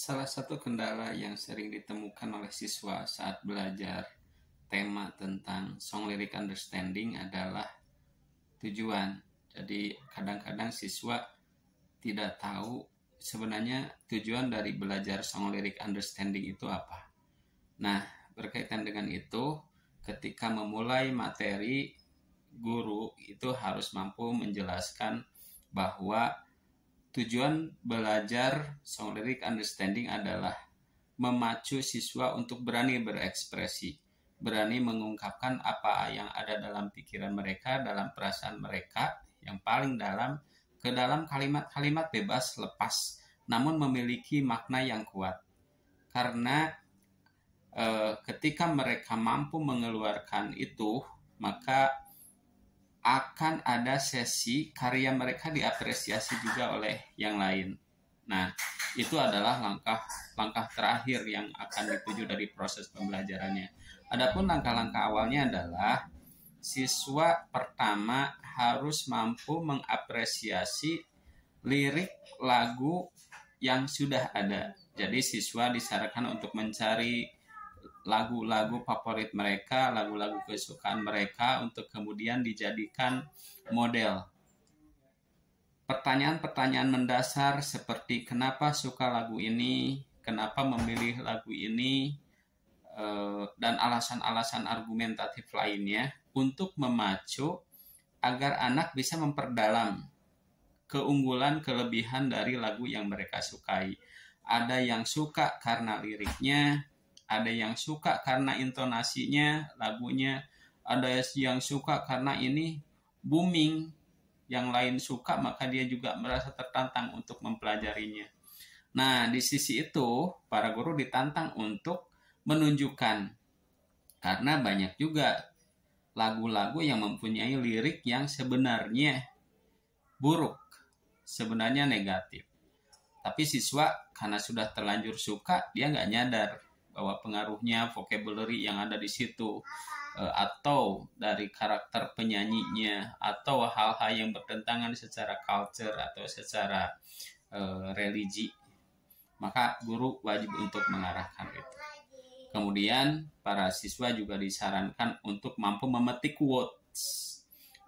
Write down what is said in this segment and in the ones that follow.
Salah satu kendala yang sering ditemukan oleh siswa saat belajar tema tentang song lyric understanding adalah tujuan. Jadi kadang-kadang siswa tidak tahu sebenarnya tujuan dari belajar song lyric understanding itu apa. Nah, berkaitan dengan itu, ketika memulai materi, guru itu harus mampu menjelaskan bahwa Tujuan belajar song lyric understanding adalah memacu siswa untuk berani berekspresi, berani mengungkapkan apa yang ada dalam pikiran mereka, dalam perasaan mereka yang paling dalam ke dalam kalimat-kalimat bebas lepas namun memiliki makna yang kuat. Karena e, ketika mereka mampu mengeluarkan itu, maka akan ada sesi karya mereka diapresiasi juga oleh yang lain. Nah, itu adalah langkah langkah terakhir yang akan dituju dari proses pembelajarannya. Adapun langkah-langkah awalnya adalah siswa pertama harus mampu mengapresiasi lirik lagu yang sudah ada. Jadi siswa disarankan untuk mencari lagu-lagu favorit mereka, lagu-lagu kesukaan mereka untuk kemudian dijadikan model. Pertanyaan-pertanyaan mendasar seperti kenapa suka lagu ini, kenapa memilih lagu ini, eh, dan alasan-alasan argumentatif lainnya untuk memacu agar anak bisa memperdalam keunggulan kelebihan dari lagu yang mereka sukai. Ada yang suka karena liriknya, ada yang suka karena intonasinya lagunya, ada yang suka karena ini booming, yang lain suka maka dia juga merasa tertantang untuk mempelajarinya. Nah, di sisi itu para guru ditantang untuk menunjukkan karena banyak juga lagu-lagu yang mempunyai lirik yang sebenarnya buruk, sebenarnya negatif. Tapi siswa karena sudah terlanjur suka, dia nggak nyadar bahwa pengaruhnya vocabulary yang ada di situ eh, atau dari karakter penyanyinya atau hal-hal yang bertentangan secara culture atau secara eh, religi maka guru wajib untuk mengarahkan itu kemudian para siswa juga disarankan untuk mampu memetik words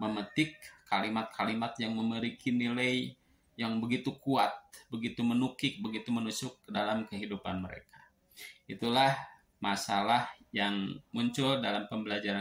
memetik kalimat-kalimat yang memiliki nilai yang begitu kuat begitu menukik begitu menusuk ke dalam kehidupan mereka Itulah masalah yang muncul dalam pembelajaran